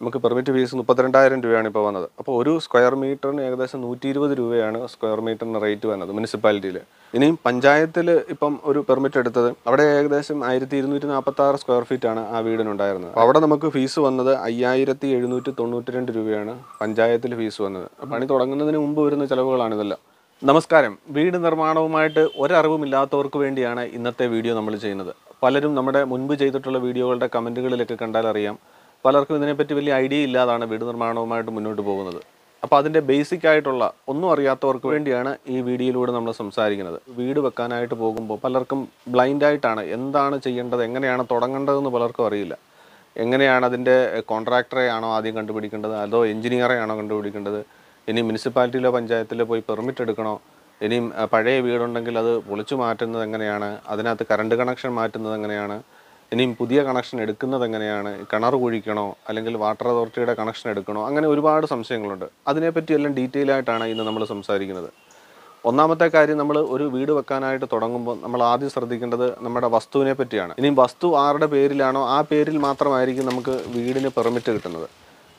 നമുക്ക് permit fees മുപ്പത്തിരണ്ടായിരം രൂപയാണ് ഇപ്പോൾ വന്നത് അപ്പോൾ ഒരു സ്ക്വയർ മീറ്ററിന് ഏകദേശം നൂറ്റി ഇരുപത് രൂപയാണ് സ്ക്വയർ മീറ്ററിന് റേറ്റ് വന്നത് മുനിസിപ്പാലിറ്റിയിൽ ഇനിയും പഞ്ചായത്തിൽ ഇപ്പം ഒരു പെർമിറ്റ് എടുത്തത് അവിടെ ഏകദേശം ആയിരത്തി ഇരുന്നൂറ്റി നാൽപ്പത്തി ആറ് സ്ക്വയർ ഫീറ്റ് ആണ് ആ വീടിനുണ്ടായിരുന്നത് അവിടെ നമുക്ക് ഫീസ് വന്നത് അയ്യായിരത്തി എഴുന്നൂറ്റി തൊണ്ണൂറ്റി രണ്ട് രൂപയാണ് പഞ്ചായത്തിൽ ഫീസ് വന്നത് പണി തുടങ്ങുന്നതിന് മുമ്പ് വരുന്ന ചിലവുകളാണ് ഇതെല്ലാം നമസ്കാരം വീട് നിർമ്മാണവുമായിട്ട് ഒരറിവുമില്ലാത്തവർക്ക് വേണ്ടിയാണ് ഇന്നത്തെ വീഡിയോ നമ്മൾ ചെയ്യുന്നത് പലരും നമ്മുടെ മുൻപ് ചെയ്തിട്ടുള്ള വീഡിയോകളുടെ കമൻറ്റുകളിലൊക്കെ കണ്ടാൽ അറിയാം പലർക്കും ഇതിനെപ്പറ്റി വലിയ ഐഡിയ ഇല്ലാതാണ് വീട് നിർമ്മാണവുമായിട്ട് മുന്നോട്ട് പോകുന്നത് അപ്പോൾ അതിൻ്റെ ബേസിക് ആയിട്ടുള്ള ഒന്നും അറിയാത്തവർക്ക് വേണ്ടിയാണ് ഈ വീഡിയോയിലൂടെ നമ്മൾ സംസാരിക്കുന്നത് വീട് വെക്കാനായിട്ട് പോകുമ്പോൾ പലർക്കും ബ്ലൈൻഡായിട്ടാണ് എന്താണ് ചെയ്യേണ്ടത് എങ്ങനെയാണ് തുടങ്ങേണ്ടതെന്ന് പലർക്കും അറിയില്ല എങ്ങനെയാണ് അതിൻ്റെ കോൺട്രാക്ടറെ ആണോ ആദ്യം കണ്ടുപിടിക്കേണ്ടത് അതോ എഞ്ചിനീയറെ ആണോ കണ്ടുപിടിക്കേണ്ടത് ഇനി മുനിസിപ്പാലിറ്റിയിലോ പഞ്ചായത്തിലോ പോയി പെർമിറ്റ് എടുക്കണോ ഇനിയും പഴയ വീടുണ്ടെങ്കിൽ അത് പൊളിച്ചു മാറ്റുന്നത് എങ്ങനെയാണ് അതിനകത്ത് കറണ്ട് കണക്ഷൻ മാറ്റുന്നത് എങ്ങനെയാണ് ഇനിയും പുതിയ കണക്ഷൻ എടുക്കുന്നത് എങ്ങനെയാണ് കിണർ കുഴിക്കണോ അല്ലെങ്കിൽ വാട്ടർ അതോറിറ്റിയുടെ കണക്ഷൻ എടുക്കണോ അങ്ങനെ ഒരുപാട് സംശയങ്ങളുണ്ട് അതിനെപ്പറ്റി എല്ലാം ഡീറ്റെയിൽ ആയിട്ടാണ് ഇന്ന് നമ്മൾ സംസാരിക്കുന്നത് ഒന്നാമത്തെ കാര്യം നമ്മൾ ഒരു വീട് വെക്കാനായിട്ട് തുടങ്ങുമ്പോൾ നമ്മൾ ആദ്യം ശ്രദ്ധിക്കേണ്ടത് നമ്മുടെ വസ്തുവിനെ പറ്റിയാണ് ഇനിയും വസ്തു ആരുടെ പേരിലാണോ ആ പേരിൽ മാത്രമായിരിക്കും നമുക്ക് വീടിന് പെർമിറ്റ് കിട്ടുന്നത്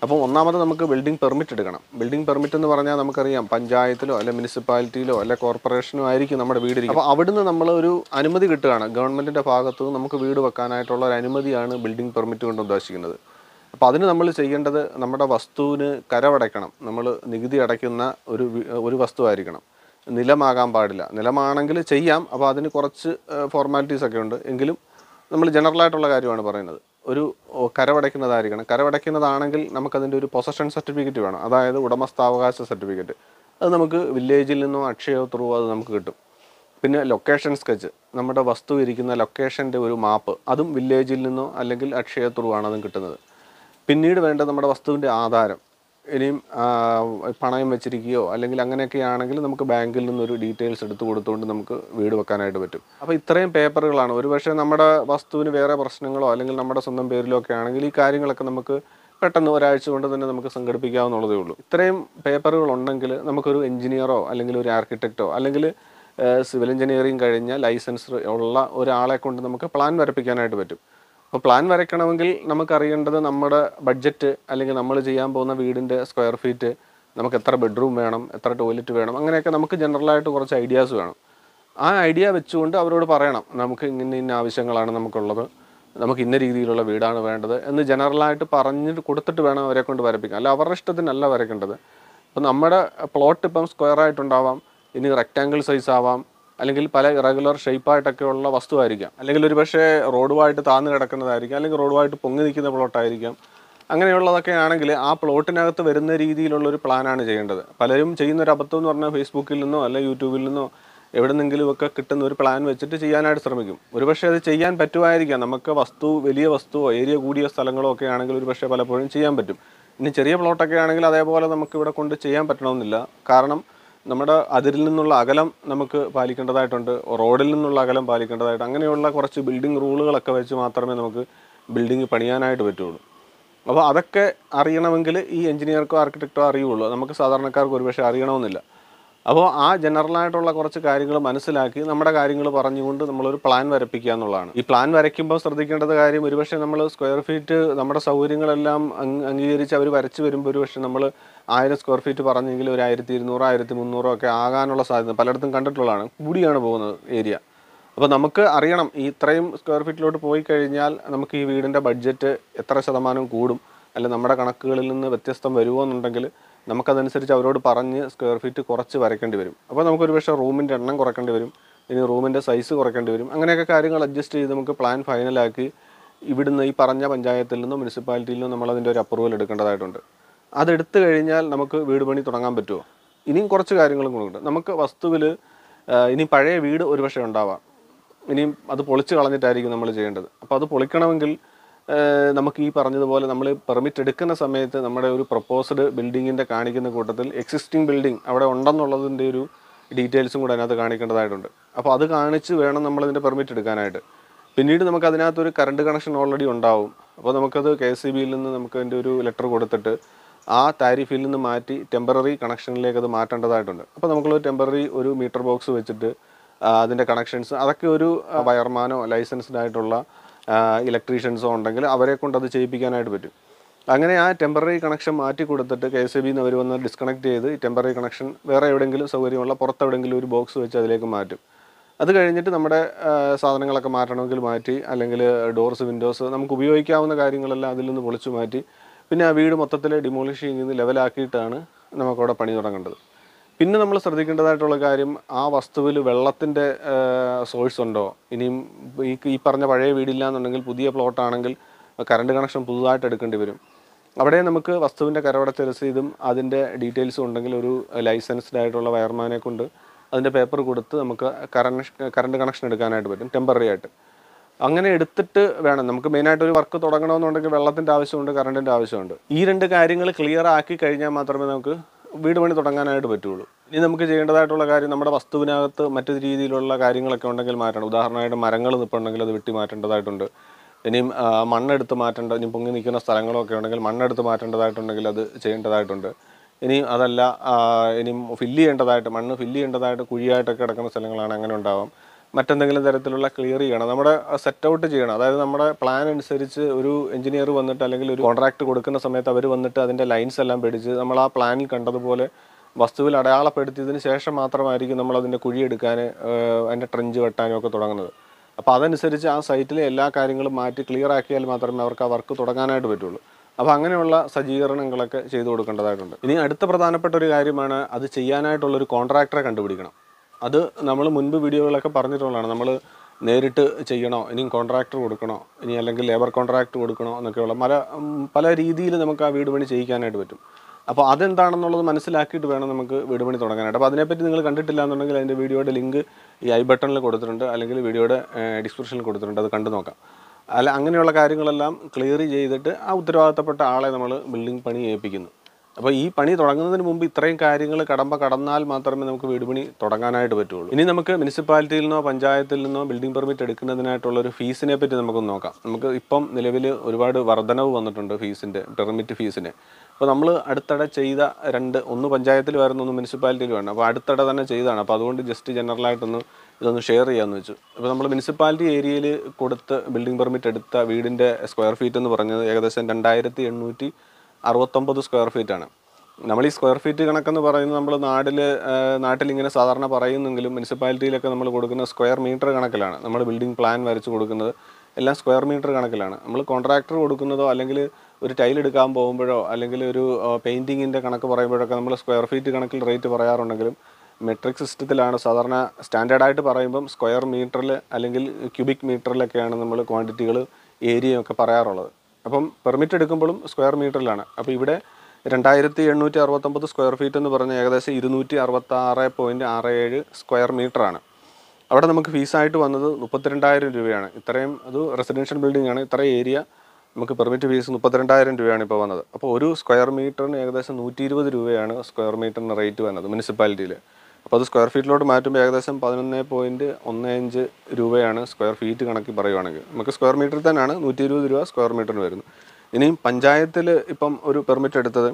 അപ്പോൾ ഒന്നാമത് നമുക്ക് ബിൽഡിംഗ് പെർമിറ്റ് എടുക്കണം ബിൽഡിംഗ് പെർമിറ്റ് എന്ന് പറഞ്ഞാൽ നമുക്കറിയാം പഞ്ചായത്തിലോ അല്ലെ മുനിസിപ്പാലിറ്റിയിലോ അല്ലെ കോർപ്പറേഷനോ ആയിരിക്കും നമ്മുടെ വീട് അപ്പോൾ അവിടുന്ന് നമ്മൾ ഒരു അനുമതി കിട്ടുകയാണ് ഗവൺമെൻറ്റിൻ്റെ ഭാഗത്തു നമുക്ക് വീട് വെക്കാനായിട്ടുള്ള ഒരു അനുമതിയാണ് ബിൽഡിംഗ് പെർമിറ്റ് കൊണ്ട് ഉദ്ദേശിക്കുന്നത് അപ്പോൾ അതിന് നമ്മൾ ചെയ്യേണ്ടത് നമ്മുടെ വസ്തുവിന് കരവടയ്ക്കണം നമ്മൾ നികുതി അടയ്ക്കുന്ന ഒരു ഒരു വസ്തുവായിരിക്കണം നിലമാകാൻ പാടില്ല നിലമാണെങ്കിൽ ചെയ്യാം അപ്പോൾ അതിന് കുറച്ച് ഫോർമാലിറ്റീസ് ഒക്കെ ഉണ്ട് എങ്കിലും നമ്മൾ ജനറലായിട്ടുള്ള കാര്യമാണ് പറയുന്നത് ഒരു കരവടയ്ക്കുന്നതായിരിക്കണം കരവടയ്ക്കുന്നതാണെങ്കിൽ നമുക്കതിൻ്റെ ഒരു പൊസഷൻ സർട്ടിഫിക്കറ്റ് വേണം അതായത് ഉടമസ്ഥാവകാശ സർട്ടിഫിക്കറ്റ് അത് നമുക്ക് വില്ലേജിൽ നിന്നോ അക്ഷയോ ത്രൂ അത് നമുക്ക് കിട്ടും പിന്നെ ലൊക്കേഷൻ സ്കെച്ച് നമ്മുടെ വസ്തു ഇരിക്കുന്ന ലൊക്കേഷൻ്റെ ഒരു മാപ്പ് അതും വില്ലേജിൽ നിന്നോ അല്ലെങ്കിൽ അക്ഷയ ത്രൂ ആണ് അതും കിട്ടുന്നത് പിന്നീട് വേണ്ടത് നമ്മുടെ വസ്തുവിൻ്റെ ആധാരം ഇനിയും പണയം വെച്ചിരിക്കുകയോ അല്ലെങ്കിൽ അങ്ങനെയൊക്കെ ആണെങ്കിൽ നമുക്ക് ബാങ്കിൽ നിന്നൊരു ഡീറ്റെയിൽസ് എടുത്തു കൊടുത്തുകൊണ്ട് നമുക്ക് വീട് വെക്കാനായിട്ട് പറ്റും അപ്പോൾ ഇത്രയും പേപ്പറുകളാണ് ഒരുപക്ഷെ നമ്മുടെ വസ്തുവിന് വേറെ പ്രശ്നങ്ങളോ അല്ലെങ്കിൽ നമ്മുടെ സ്വന്തം പേരിലോ ഒക്കെ ആണെങ്കിൽ ഈ കാര്യങ്ങളൊക്കെ നമുക്ക് പെട്ടെന്ന് ഒരാഴ്ച കൊണ്ട് തന്നെ നമുക്ക് സംഘടിപ്പിക്കാവുന്നുള്ളതേ ഉള്ളൂ ഇത്രയും പേപ്പറുകൾ ഉണ്ടെങ്കിൽ നമുക്കൊരു എഞ്ചിനീയറോ അല്ലെങ്കിൽ ഒരു ആർക്കിടെക്റ്റോ അല്ലെങ്കിൽ സിവിൽ എഞ്ചിനീയറിംഗ് കഴിഞ്ഞ ലൈസൻസ് ഉള്ള ഒരാളെ കൊണ്ട് നമുക്ക് പ്ലാൻ വരപ്പിക്കാനായിട്ട് പറ്റും അപ്പോൾ പ്ലാൻ വരയ്ക്കണമെങ്കിൽ നമുക്കറിയേണ്ടത് നമ്മുടെ ബഡ്ജറ്റ് അല്ലെങ്കിൽ നമ്മൾ ചെയ്യാൻ പോകുന്ന വീടിൻ്റെ സ്ക്വയർ ഫീറ്റ് നമുക്ക് എത്ര ബെഡ്റൂം വേണം എത്ര ടോയ്ലറ്റ് വേണം അങ്ങനെയൊക്കെ നമുക്ക് ജനറലായിട്ട് കുറച്ച് ഐഡിയാസ് വേണം ആ ഐഡിയ വെച്ചുകൊണ്ട് അവരോട് പറയണം നമുക്ക് ഇങ്ങനെ ഇന്ന ആവശ്യങ്ങളാണ് നമുക്കുള്ളത് നമുക്ക് ഇന്ന രീതിയിലുള്ള വീടാണ് വേണ്ടത് എന്ന് ജനറലായിട്ട് പറഞ്ഞിട്ട് കൊടുത്തിട്ട് വേണം അവരെ കൊണ്ട് വരപ്പിക്കാൻ അല്ല അവരുടെ ഇഷ്ടത്തിനല്ല വരയ്ക്കേണ്ടത് അപ്പം നമ്മുടെ പ്ലോട്ട് ഇപ്പം സ്ക്വയർ ഇനി റെക്റ്റാങ്കിൾ സൈസ് ആവാം അല്ലെങ്കിൽ പല ഇറഗുലർ ഷേപ്പായിട്ടൊക്കെയുള്ള വസ്തുവായിരിക്കാം അല്ലെങ്കിൽ ഒരു പക്ഷേ റോഡുമായിട്ട് താന്ന് കിടക്കുന്നതായിരിക്കാം അല്ലെങ്കിൽ റോഡുമായിട്ട് പൊങ്ങി നിൽക്കുന്ന പ്ലോട്ടായിരിക്കാം അങ്ങനെയുള്ളതൊക്കെ ആണെങ്കിൽ ആ പ്ലോട്ടിനകത്ത് വരുന്ന രീതിയിലുള്ള ഒരു പ്ലാനാണ് ചെയ്യേണ്ടത് പലരും ചെയ്യുന്ന ഒരു അബദ്ധം എന്ന് പറഞ്ഞാൽ ഫേസ്ബുക്കിൽ നിന്നോ അല്ലെങ്കിൽ യൂട്യൂബിൽ നിന്നോ എവിടെന്നെങ്കിലും ഒക്കെ കിട്ടുന്ന ഒരു പ്ലാൻ വെച്ചിട്ട് ചെയ്യാനായിട്ട് ശ്രമിക്കും ഒരുപക്ഷെ അത് ചെയ്യാൻ പറ്റുമായിരിക്കാം നമുക്ക് വസ്തു വലിയ വസ്തുവോ ഏരിയ കൂടിയ സ്ഥലങ്ങളോ ഒക്കെ ആണെങ്കിൽ ഒരുപക്ഷെ പലപ്പോഴും ചെയ്യാൻ പറ്റും ഇനി ചെറിയ പ്ലോട്ടൊക്കെ ആണെങ്കിൽ അതേപോലെ നമുക്ക് ഇവിടെ കൊണ്ട് ചെയ്യാൻ പറ്റണമെന്നില്ല കാരണം നമ്മുടെ അതിരിൽ നിന്നുള്ള അകലം നമുക്ക് പാലിക്കേണ്ടതായിട്ടുണ്ട് റോഡിൽ നിന്നുള്ള അകലം പാലിക്കേണ്ടതായിട്ട് അങ്ങനെയുള്ള കുറച്ച് ബിൽഡിംഗ് റൂളുകളൊക്കെ വെച്ച് മാത്രമേ നമുക്ക് ബിൽഡിംഗ് പണിയാനായിട്ട് പറ്റുകയുള്ളൂ അപ്പോൾ അതൊക്കെ അറിയണമെങ്കിൽ ഈ എഞ്ചിനീയർക്കോ ആർക്കിടെക്റ്റോ അറിയുള്ളൂ നമുക്ക് സാധാരണക്കാർക്ക് ഒരുപക്ഷെ അറിയണമെന്നില്ല അപ്പോൾ ആ ജനറലായിട്ടുള്ള കുറച്ച് കാര്യങ്ങൾ മനസ്സിലാക്കി നമ്മുടെ കാര്യങ്ങൾ പറഞ്ഞുകൊണ്ട് നമ്മളൊരു പ്ലാൻ വരപ്പിക്കുക എന്നുള്ളതാണ് ഈ പ്ലാൻ വരയ്ക്കുമ്പോൾ ശ്രദ്ധിക്കേണ്ടത് കാര്യം ഒരുപക്ഷെ നമ്മൾ സ്ക്വയർ ഫീറ്റ് നമ്മുടെ സൗകര്യങ്ങളെല്ലാം അംഗീകരിച്ച് അവർ വരച്ച് വരുമ്പോൾ ഒരുപക്ഷെ നമ്മൾ ആയിരം സ്ക്വയർ ഫീറ്റ് പറഞ്ഞെങ്കിൽ ഒരു ആയിരത്തി ഇരുന്നൂറ് ആയിരത്തി മുന്നൂറോ ഒക്കെ ആകാനുള്ള സാധ്യത പലയിടത്തും കണ്ടിട്ടുള്ളതാണ് കൂടിയാണ് പോകുന്നത് ഏരിയ അപ്പോൾ നമുക്ക് അറിയണം ഈ ഇത്രയും സ്ക്വയർ ഫീറ്റിലോട്ട് പോയി കഴിഞ്ഞാൽ നമുക്ക് ഈ വീടിൻ്റെ ബഡ്ജറ്റ് എത്ര ശതമാനം കൂടും അല്ല നമ്മുടെ കണക്കുകളിൽ നിന്ന് വ്യത്യസ്തം വരുമോ എന്നുണ്ടെങ്കിൽ നമുക്കതനുസരിച്ച് അവരോട് പറഞ്ഞ് സ്ക്വയർ ഫീറ്റ് കുറച്ച് വരയ്ക്കേണ്ടി വരും അപ്പോൾ നമുക്ക് ഒരുപക്ഷെ റൂമിൻ്റെ എണ്ണം കുറയ്ക്കേണ്ടി വരും ഇനി റൂമിൻ്റെ സൈസ് കുറയ്ക്കേണ്ടി വരും അങ്ങനെയൊക്കെ കാര്യങ്ങൾ അഡ്ജസ്റ്റ് ചെയ്ത് നമുക്ക് പ്ലാൻ ഫൈനലാക്കി ഇവിടുന്ന് ഈ പറഞ്ഞ പഞ്ചായത്തിൽ നിന്നോ മുനിസിപ്പാലിറ്റിയിൽ നിന്നോ നമ്മളതിൻ്റെ ഒരു അപ്രൂവൽ എടുക്കേണ്ടതായിട്ടുണ്ട് അതെടുത്ത് കഴിഞ്ഞാൽ നമുക്ക് വീട് പണി തുടങ്ങാൻ പറ്റുമോ ഇനിയും കുറച്ച് കാര്യങ്ങളും കൂടെ നമുക്ക് വസ്തുവിൽ ഇനി പഴയ വീട് ഒരുപക്ഷെ ഉണ്ടാവാം ഇനിയും അത് പൊളിച്ച് കളഞ്ഞിട്ടായിരിക്കും നമ്മൾ ചെയ്യേണ്ടത് അപ്പോൾ അത് പൊളിക്കണമെങ്കിൽ നമുക്ക് ഈ പറഞ്ഞതുപോലെ നമ്മൾ പെർമിറ്റ് എടുക്കുന്ന സമയത്ത് നമ്മുടെ ഒരു പ്രപ്പോസ്ഡ് ബിൽഡിങ്ങിൻ്റെ കാണിക്കുന്ന കൂട്ടത്തിൽ എക്സിസ്റ്റിംഗ് ബിൽഡിംഗ് അവിടെ ഉണ്ടെന്നുള്ളതിൻ്റെ ഒരു ഡീറ്റെയിൽസും കൂടെ അതിനകത്ത് കാണിക്കേണ്ടതായിട്ടുണ്ട് അപ്പോൾ അത് കാണിച്ച് വേണം നമ്മളതിൻ്റെ പെർമിറ്റ് എടുക്കാനായിട്ട് പിന്നീട് നമുക്ക് അതിനകത്തൊരു കറണ്ട് കണക്ഷൻ ഓൾറെഡി ഉണ്ടാവും അപ്പോൾ നമുക്കത് കെ എസ് സി ബിയിൽ നിന്ന് നമുക്ക് അതിൻ്റെ ഒരു ലെറ്റർ കൊടുത്തിട്ട് ആ താരിഫിൽ നിന്ന് മാറ്റി ടെമ്പററി കണക്ഷനിലേക്ക് അത് മാറ്റേണ്ടതായിട്ടുണ്ട് അപ്പോൾ നമുക്കുള്ള ടെമ്പററി ഒരു മീറ്റർ ബോക്സ് വെച്ചിട്ട് അതിൻ്റെ കണക്ഷൻസ് അതൊക്കെ ഒരു വയർമാനോ ലൈസൻസ്ഡ് ആയിട്ടുള്ള ഇലക്ട്രീഷ്യൻസോ ഉണ്ടെങ്കിൽ അവരെ കൊണ്ട് അത് ചെയ്യിപ്പിക്കാനായിട്ട് പറ്റും അങ്ങനെ ആ ടെമ്പററി കണക്ഷൻ മാറ്റി കൊടുത്തിട്ട് കെ എസ് എന്ന് അവർ വന്ന് ഡിസ്കണക്ട് ചെയ്ത് ടെമ്പററി കണക്ഷൻ വേറെ എവിടെയെങ്കിലും സൗകര്യമുള്ള പുറത്തെവിടെയെങ്കിലും ഒരു ബോക്സ് വെച്ച് അതിലേക്ക് മാറ്റും അത് കഴിഞ്ഞിട്ട് നമ്മുടെ സാധനങ്ങളൊക്കെ മാറ്റണമെങ്കിൽ മാറ്റി അല്ലെങ്കിൽ ഡോർസ് വിൻഡോസ് നമുക്ക് ഉപയോഗിക്കാവുന്ന കാര്യങ്ങളെല്ലാം അതിൽ നിന്ന് പൊളിച്ചു മാറ്റി പിന്നെ ആ വീട് മൊത്തത്തിൽ ഡിമോളിഷ് ചെയ്ത് ലെവലാക്കിയിട്ടാണ് നമുക്കവിടെ പണി തുടങ്ങേണ്ടത് പിന്നെ നമ്മൾ ശ്രദ്ധിക്കേണ്ടതായിട്ടുള്ള കാര്യം ആ വസ്തുവിൽ വെള്ളത്തിൻ്റെ സോഴ്സ് ഉണ്ടോ ഇനിയും ഈ ഈ പറഞ്ഞ പഴയ വീടില്ല എന്നുണ്ടെങ്കിൽ പുതിയ പ്ലോട്ടാണെങ്കിൽ കറണ്ട് കണക്ഷൻ പുതുതായിട്ട് എടുക്കേണ്ടി വരും അവിടെ നമുക്ക് വസ്തുവിൻ്റെ കരവടച്ച രസീതും അതിൻ്റെ ഡീറ്റെയിൽസും ഉണ്ടെങ്കിൽ ഒരു ലൈസൻസ്ഡ് ആയിട്ടുള്ള വയർമാനെ കൊണ്ട് അതിൻ്റെ പേപ്പർ കൊടുത്ത് നമുക്ക് കറണ്ട് കറണ്ട് കണക്ഷൻ എടുക്കാനായിട്ട് പറ്റും ടെമ്പററി ആയിട്ട് അങ്ങനെ എടുത്തിട്ട് വേണം നമുക്ക് മെയിനായിട്ട് ഒരു വർക്ക് തുടങ്ങണമെന്നുണ്ടെങ്കിൽ വെള്ളത്തിൻ്റെ ആവശ്യമുണ്ട് കറണ്ടിൻ്റെ ആവശ്യമുണ്ട് ഈ രണ്ട് കാര്യങ്ങൾ ക്ലിയർ ആക്കി കഴിഞ്ഞാൽ മാത്രമേ നമുക്ക് വീട് പണി തുടങ്ങാനായിട്ട് പറ്റുള്ളൂ ഇനി നമുക്ക് ചെയ്യേണ്ടതായിട്ടുള്ള കാര്യം നമ്മുടെ വസ്തുവിനകത്ത് മറ്റു രീതിയിലുള്ള കാര്യങ്ങളൊക്കെ ഉണ്ടെങ്കിൽ മാറ്റണം ഉദാഹരണമായിട്ട് മരങ്ങൾ നിൽപ്പുണ്ടെങ്കിൽ അത് വെട്ടി മാറ്റേണ്ടതായിട്ടുണ്ട് ഇനിയും മണ്ണെടുത്ത് മാറ്റേണ്ട ഇനി പൊങ്ങി നിൽക്കുന്ന സ്ഥലങ്ങളൊക്കെ ഉണ്ടെങ്കിൽ മണ്ണെടുത്ത് മാറ്റേണ്ടതായിട്ടുണ്ടെങ്കിൽ അത് ചെയ്യേണ്ടതായിട്ടുണ്ട് ഇനി അതല്ല ഇനി ഫില്ല് ചെയ്യേണ്ടതായിട്ട് മണ്ണ് ഫില്ല് ചെയ്യേണ്ടതായിട്ട് കുഴിയായിട്ടൊക്കെ കിടക്കുന്ന സ്ഥലങ്ങളാണ് അങ്ങനെ ഉണ്ടാവാം മറ്റെന്തെങ്കിലും തരത്തിലുള്ള ക്ലിയർ ചെയ്യണം നമ്മുടെ സെറ്റ് ഔട്ട് ചെയ്യണം അതായത് നമ്മുടെ പ്ലാൻ അനുസരിച്ച് ഒരു എഞ്ചിനീയർ വന്നിട്ട് അല്ലെങ്കിൽ ഒരു കോൺട്രാക്ട് കൊടുക്കുന്ന സമയത്ത് അവർ വന്നിട്ട് അതിൻ്റെ ലൈൻസ് എല്ലാം പിടിച്ച് നമ്മൾ ആ പ്ലാനിൽ കണ്ടതുപോലെ വസ്തുവിൽ അടയാളപ്പെടുത്തിയതിന് ശേഷം മാത്രമായിരിക്കും നമ്മൾ അതിൻ്റെ കുഴിയെടുക്കാൻ അതിൻ്റെ ട്രെഞ്ച് വെട്ടാനും ഒക്കെ തുടങ്ങുന്നത് അപ്പോൾ അതനുസരിച്ച് ആ സൈറ്റിലെ എല്ലാ കാര്യങ്ങളും മാറ്റി ക്ലിയർ ആക്കിയാൽ മാത്രമേ അവർക്ക് ആ വർക്ക് തുടങ്ങാനായിട്ട് പറ്റുള്ളൂ അപ്പോൾ അങ്ങനെയുള്ള സജ്ജീകരണങ്ങളൊക്കെ ചെയ്തു കൊടുക്കേണ്ടതായിട്ടുണ്ട് ഇനി അടുത്ത പ്രധാനപ്പെട്ട ഒരു കാര്യമാണ് അത് ചെയ്യാനായിട്ടുള്ളൊരു കോൺട്രാക്ടറെ കണ്ടുപിടിക്കണം അത് നമ്മൾ മുൻപ് വീഡിയോകളൊക്കെ പറഞ്ഞിട്ടുള്ളതാണ് നമ്മൾ നേരിട്ട് ചെയ്യണോ ഇനി കോൺട്രാക്ടർ കൊടുക്കണോ ഇനി അല്ലെങ്കിൽ ലേബർ കോൺട്രാക്ട് കൊടുക്കണോ എന്നൊക്കെയുള്ള പല പല രീതിയിൽ നമുക്ക് ആ വീട് പണി ചെയ്യിക്കാനായിട്ട് പറ്റും അപ്പോൾ അതെന്താണെന്നുള്ളത് മനസ്സിലാക്കിയിട്ട് വേണം നമുക്ക് വീട് പണി തുടങ്ങാനായിട്ട് അപ്പോൾ അതിനെപ്പറ്റി നിങ്ങൾ കണ്ടിട്ടില്ല എന്നുണ്ടെങ്കിൽ അതിൻ്റെ വീഡിയോയുടെ ലിങ്ക് ഈ ഐ ബട്ടണിൽ കൊടുത്തിട്ടുണ്ട് അല്ലെങ്കിൽ വീഡിയോയുടെ ഡിസ്ക്രിപ്ഷനിൽ കൊടുത്തിട്ടുണ്ട് അത് കണ്ടു നോക്കാം അല്ല അങ്ങനെയുള്ള കാര്യങ്ങളെല്ലാം ക്ലിയർ ചെയ്തിട്ട് ആ ഉത്തരവാദിത്തപ്പെട്ട ആളെ നമ്മൾ ബിൽഡിംഗ് പണി ഏൽപ്പിക്കുന്നു അപ്പോൾ ഈ പണി തുടങ്ങുന്നതിന് മുമ്പ് ഇത്രയും കാര്യങ്ങൾ കടമ്പ കടന്നാൽ മാത്രമേ നമുക്ക് വീട് പണി തുടങ്ങാനായിട്ട് പറ്റുള്ളൂ ഇനി നമുക്ക് മുനിസിപ്പാലിറ്റിയിൽ നിന്നോ പഞ്ചായത്തിൽ നിന്നോ ബിൽഡിംഗ് പെർമിറ്റ് എടുക്കുന്നതിനായിട്ടുള്ള ഒരു ഫീസിനെ പറ്റി നമുക്ക് നോക്കാം നമുക്ക് ഇപ്പം നിലവിൽ ഒരുപാട് വർധനവ് വന്നിട്ടുണ്ട് ഫീസിൻ്റെ പെർമിറ്റ് ഫീസിന് അപ്പോൾ നമ്മൾ അടുത്തിടെ ചെയ്ത രണ്ട് ഒന്ന് പഞ്ചായത്തിൽ വരുന്ന ഒന്ന് മുനിസിപ്പാലിറ്റിയിൽ വേണം അപ്പോൾ അടുത്തിടെ തന്നെ ചെയ്താണ് അപ്പോൾ അതുകൊണ്ട് ജസ്റ്റ് ജനറലായിട്ടൊന്ന് ഇതൊന്ന് ഷെയർ ചെയ്യാമെന്ന് വെച്ചു അപ്പോൾ നമ്മൾ മുനിസിപ്പാലിറ്റി ഏരിയയിൽ കൊടുത്ത് ബിൽഡിംഗ് പെർമിറ്റ് എടുത്ത വീടിൻ്റെ സ്ക്വയർ ഫീറ്റ് എന്ന് പറഞ്ഞത് ഏകദേശം രണ്ടായിരത്തി എണ്ണൂറ്റി അറുപത്തൊമ്പത് സ്ക്വയർ ഫീറ്റ് ആണ് നമ്മൾ ഈ സ്ക്വയർ ഫീറ്റ് കണക്കെന്ന് പറയുന്നത് നമ്മൾ നാട്ടിൽ നാട്ടിൽ ഇങ്ങനെ സാധാരണ പറയുന്നെങ്കിലും മുനിസിപ്പാലിറ്റിയിലൊക്കെ നമ്മൾ കൊടുക്കുന്ന സ്ക്വയർ മീറ്റർ കണക്കിലാണ് നമ്മൾ ബിൽഡിംഗ് പ്ലാൻ വരച്ച് കൊടുക്കുന്നത് എല്ലാം സ്ക്വയർ മീറ്റർ കണക്കിലാണ് നമ്മൾ കോൺട്രാക്ടർ കൊടുക്കുന്നതോ അല്ലെങ്കിൽ ഒരു ടൈൽ എടുക്കാൻ പോകുമ്പോഴോ അല്ലെങ്കിൽ ഒരു പെയിൻറ്റിങ്ങിൻ്റെ കണക്ക് പറയുമ്പോഴൊക്കെ നമ്മൾ സ്ക്വയർ ഫീറ്റ് കണക്കിൽ റേറ്റ് പറയാറുണ്ടെങ്കിലും മെട്രിക് സിസ്റ്റത്തിലാണ് സാധാരണ സ്റ്റാൻഡേർഡായിട്ട് പറയുമ്പം സ്ക്വയർ മീറ്ററിൽ അല്ലെങ്കിൽ ക്യൂബിക് മീറ്ററിലൊക്കെയാണ് നമ്മൾ ക്വാണ്ടിറ്റികൾ ഏരിയയൊക്കെ പറയാറുള്ളത് അപ്പം പെർമിറ്റ് എടുക്കുമ്പോഴും സ്ക്വയർ മീറ്ററിലാണ് അപ്പോൾ ഇവിടെ രണ്ടായിരത്തി എണ്ണൂറ്റി അറുപത്തൊമ്പത് സ്ക്വയർ ഫീറ്റ് എന്ന് പറഞ്ഞ ഏകദേശം ഇരുന്നൂറ്റി അറുപത്തി ആറ് പോയിൻറ്റ് ആറ് ഏഴ് സ്ക്വയർ മീറ്ററാണ് അവിടെ നമുക്ക് ഫീസായിട്ട് വന്നത് മുപ്പത്തിരണ്ടായിരം രൂപയാണ് ഇത്രയും അത് റെസിഡൻഷ്യൽ ബിൽഡിംഗ് ആണ് ഇത്രയും ഏരിയ നമുക്ക് പെർമിറ്റ് ഫീസ് മുപ്പത്തിരണ്ടായിരം രൂപയാണ് ഇപ്പോൾ വന്നത് അപ്പോൾ ഒരു സ്ക്വയർ മീറ്ററിന് ഏകദേശം നൂറ്റി ഇരുപത് രൂപയാണ് സ്ക്വയർ മീറ്ററിന് റേറ്റ് വന്നത് മുനിസിപ്പാലിറ്റിയിൽ അപ്പോൾ അത് സ്ക്വയർ ഫീറ്റിലോട്ട് മാറ്റുമ്പോൾ ഏകദേശം പതിനൊന്ന് പോയിൻറ്റ് ഒന്ന് അഞ്ച് രൂപയാണ് സ്ക്വയർ ഫീറ്റ് കണക്കി പറയുവാണെങ്കിൽ നമുക്ക് സ്ക്വയർ മീറ്ററിൽ തന്നെയാണ് നൂറ്റി ഇരുപത് രൂപ സ്ക്വയർ മീറ്ററിന് വരുന്നത് ഇനിയും പഞ്ചായത്തിൽ ഇപ്പം ഒരു പെർമിറ്റ് എടുത്തത്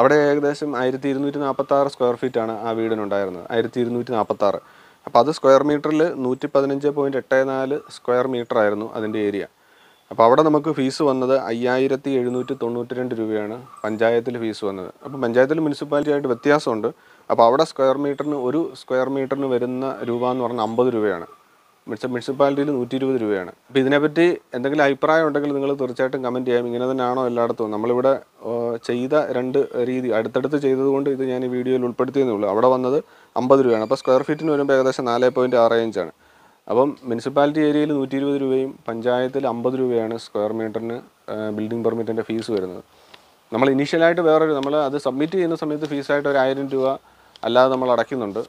അവിടെ ഏകദേശം ആയിരത്തി ഇരുന്നൂറ്റി നാൽപ്പത്താറ് സ്ക്വയർ ഫീറ്റാണ് ആ വീടിനുണ്ടായിരുന്നത് ആയിരത്തി ഇരുന്നൂറ്റി നാൽപ്പത്താറ് അപ്പോൾ അത് സ്ക്വയർ മീറ്ററിൽ നൂറ്റി പതിനഞ്ച് പോയിൻറ്റ് എട്ട് നാല് സ്ക്വയർ മീറ്റർ ആയിരുന്നു അതിൻ്റെ ഏരിയ അപ്പോൾ അവിടെ നമുക്ക് ഫീസ് വന്നത് അയ്യായിരത്തി എഴുന്നൂറ്റി തൊണ്ണൂറ്റി രണ്ട് രൂപയാണ് പഞ്ചായത്തിൽ ഫീസ് വന്നത് അപ്പോൾ പഞ്ചായത്തിൽ മുനിസിപ്പാലിറ്റി ആയിട്ട് വ്യത്യാസമുണ്ട് അപ്പോൾ അവിടെ സ്ക്വയർ മീറ്ററിന് ഒരു സ്ക്വയർ മീറ്ററിന് വരുന്ന രൂപ എന്ന് പറഞ്ഞാൽ അമ്പത് രൂപയാണ് മുനിസിപ്പാലിറ്റിയിൽ നൂറ്റി ഇരുപത് രൂപയാണ് അപ്പോൾ ഇതിനെപ്പറ്റി എന്തെങ്കിലും അഭിപ്രായം ഉണ്ടെങ്കിൽ നിങ്ങൾ തീർച്ചയായിട്ടും കമൻറ്റ് ചെയ്യാം ഇങ്ങനെ തന്നെയാണോ എല്ലായിടത്തും നമ്മളിവിടെ ചെയ്ത രണ്ട് രീതി അടുത്തടുത്ത് ചെയ്തതുകൊണ്ട് ഇത് ഞാൻ ഈ വീഡിയോയിൽ ഉൾപ്പെടുത്തിയെന്നേ ഉള്ളൂ അവിടെ വന്നത് അമ്പത് രൂപയാണ് അപ്പോൾ സ്ക്വയർ ഫീറ്റിന് വരുമ്പോൾ ഏകദേശം നാല് പോയിൻറ്റ് ആറ് ഇഞ്ചാണ് അപ്പം മുനിസിപ്പാലിറ്റി ഏരിയയിൽ നൂറ്റി ഇരുപത് രൂപയും പഞ്ചായത്തിൽ അമ്പത് രൂപയാണ് സ്ക്വയർ മീറ്ററിന് ബിൽഡിംഗ് പെർമിറ്റിൻ്റെ ഫീസ് വരുന്നത് നമ്മൾ ഇനീഷ്യലായിട്ട് വേറൊരു നമ്മൾ അത് സബ്മിറ്റ് ചെയ്യുന്ന സമയത്ത് ഫീസായിട്ട് ഒരു ആയിരം രൂപ അല്ലാതെ നമ്മൾ അടയ്ക്കുന്നുണ്ട്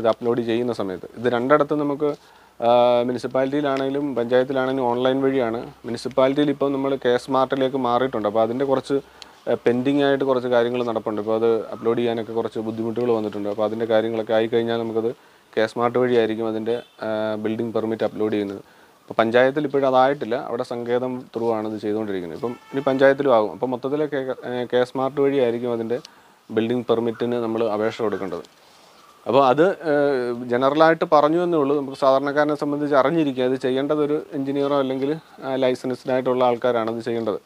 ഇത് അപ്ലോഡ് ചെയ്യുന്ന സമയത്ത് ഇത് രണ്ടിടത്ത് നമുക്ക് മുനിസിപ്പാലിറ്റിയിലാണെങ്കിലും പഞ്ചായത്തിലാണെങ്കിലും ഓൺലൈൻ വഴിയാണ് മുനിസിപ്പാലിറ്റിയിൽ ഇപ്പോൾ നമ്മൾ കെ സ്മാർട്ടിലേക്ക് മാറിയിട്ടുണ്ട് അപ്പോൾ അതിൻ്റെ കുറച്ച് പെൻഡിങ് ആയിട്ട് കുറച്ച് കാര്യങ്ങൾ നടപ്പുണ്ട് ഇപ്പോൾ അത് അപ്ലോഡ് ചെയ്യാനൊക്കെ കുറച്ച് ബുദ്ധിമുട്ടുകൾ വന്നിട്ടുണ്ട് അപ്പോൾ അതിൻ്റെ കാര്യങ്ങളൊക്കെ ആയിക്കഴിഞ്ഞാൽ നമുക്കത് കെ സ്മാർട്ട് വഴിയായിരിക്കും അതിൻ്റെ ബിൽഡിംഗ് പെർമിറ്റ് അപ്ലോഡ് ചെയ്യുന്നത് അപ്പോൾ പഞ്ചായത്തിൽ ഇപ്പോഴും അതായിട്ടില്ല അവിടെ സങ്കേതം ത്രൂ ആണ് ഇത് ചെയ്തുകൊണ്ടിരിക്കുന്നത് ഇപ്പം ഇനി പഞ്ചായത്തിലും ആകും അപ്പോൾ മൊത്തത്തിൽ കെ സ്മാർട്ട് വഴിയായിരിക്കും അതിൻ്റെ ബിൽഡിംഗ് പെർമിറ്റിന് നമ്മൾ അപേക്ഷ കൊടുക്കേണ്ടത് അപ്പോൾ അത് ജനറലായിട്ട് പറഞ്ഞു എന്നേ ഉള്ളൂ നമുക്ക് സാധാരണക്കാരനെ സംബന്ധിച്ച് അറിഞ്ഞിരിക്കുക അത് ചെയ്യേണ്ടത് ഒരു എഞ്ചിനീയറോ അല്ലെങ്കിൽ ലൈസൻസ്ഡായിട്ടുള്ള ആൾക്കാരാണ് അത് ചെയ്യേണ്ടത്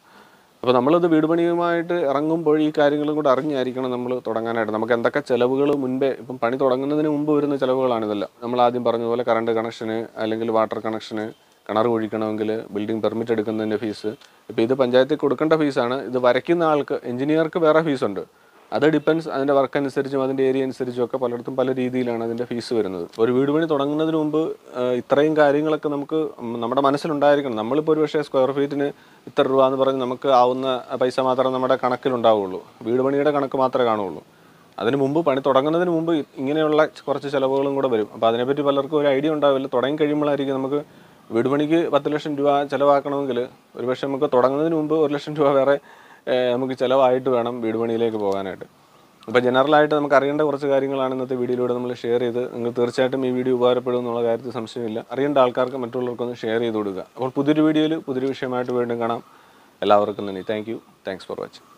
അപ്പോൾ നമ്മളത് വീട് പണിയുമായിട്ട് ഇറങ്ങുമ്പോൾ ഈ കാര്യങ്ങളും കൂടെ അറിഞ്ഞായിരിക്കണം നമ്മൾ തുടങ്ങാനായിട്ട് നമുക്ക് എന്തൊക്കെ ചിലവുകൾ മുൻപേ ഇപ്പം പണി തുടങ്ങുന്നതിന് മുമ്പ് വരുന്ന ചിലവുകളാണിതെല്ലാം നമ്മൾ ആദ്യം പറഞ്ഞതുപോലെ കറണ്ട് കണക്ഷന് അല്ലെങ്കിൽ വാട്ടർ കണക്ഷന് കിണർ കുഴിക്കണമെങ്കിൽ ബിൽഡിംഗ് പെർമിറ്റ് എടുക്കുന്നതിൻ്റെ ഫീസ് ഇപ്പോൾ ഇത് പഞ്ചായത്തിൽ കൊടുക്കേണ്ട ഫീസാണ് ഇത് വരയ്ക്കുന്ന ആൾക്ക് എഞ്ചിനീയർക്ക് വേറെ ഫീസുണ്ട് അത് ഡിപ്പെൻസ് അതിൻ്റെ വർക്ക് അനുസരിച്ചും അതിൻ്റെ ഏരിയ അനുസരിച്ചും ഒക്കെ പലയിടത്തും പല രീതിയിലാണ് അതിൻ്റെ ഫീസ് വരുന്നത് ഒരു വീട് പണി തുടങ്ങുന്നതിന് മുമ്പ് ഇത്രയും കാര്യങ്ങളൊക്കെ നമുക്ക് നമ്മുടെ മനസ്സിലുണ്ടായിരിക്കണം നമ്മളിപ്പോൾ ഒരു പക്ഷേ സ്ക്വയർ ഫീറ്റിന് ഇത്ര രൂപ എന്ന് പറഞ്ഞ് നമുക്ക് ആവുന്ന പൈസ മാത്രമേ നമ്മുടെ കണക്കിലുണ്ടാവുകയുള്ളൂ വീട് പണിയുടെ കണക്ക് മാത്രമേ കാണുകയുള്ളൂ അതിന് മുമ്പ് പണി തുടങ്ങുന്നതിന് മുമ്പ് ഇങ്ങനെയുള്ള കുറച്ച് ചിലവുകളും കൂടെ വരും അപ്പോൾ അതിനെപ്പറ്റി പലർക്കും ഒരു ഐഡിയ ഉണ്ടാവില്ല തുടങ്ങി കഴിയുമ്പോഴായിരിക്കും നമുക്ക് വീട് പണിക്ക് പത്ത് ലക്ഷം രൂപ ചിലവാക്കണമെങ്കിൽ ഒരുപക്ഷെ നമുക്ക് തുടങ്ങുന്നതിന് മുമ്പ് ഒരു ലക്ഷം രൂപ വേറെ നമുക്ക് ചിലവായിട്ട് വേണം വീട് പണിയിലേക്ക് പോകാനായിട്ട് അപ്പോൾ ജനറലായിട്ട് നമുക്ക് അറിയേണ്ട കുറച്ച് കാര്യങ്ങളാണ് ഇന്നത്തെ വീഡിയോയിലൂടെ നമ്മൾ ഷെയർ ചെയ്ത് നിങ്ങൾ തീർച്ചയായിട്ടും ഈ വീഡിയോ ഉപകാരപ്പെടും എന്നുള്ള കാര്യത്തിൽ സംശയമില്ല അറിയേണ്ട ആൾക്കാർക്ക് മറ്റുള്ളവർക്കൊന്ന് ഷെയർ ചെയ്ത് കൊടുക്കുക അപ്പോൾ പുതിയൊരു വീഡിയോയിൽ പുതിയൊരു വിഷയമായിട്ട് വീണ്ടും കാണാം എല്ലാവർക്കും നന്ദി thank you thanks for watching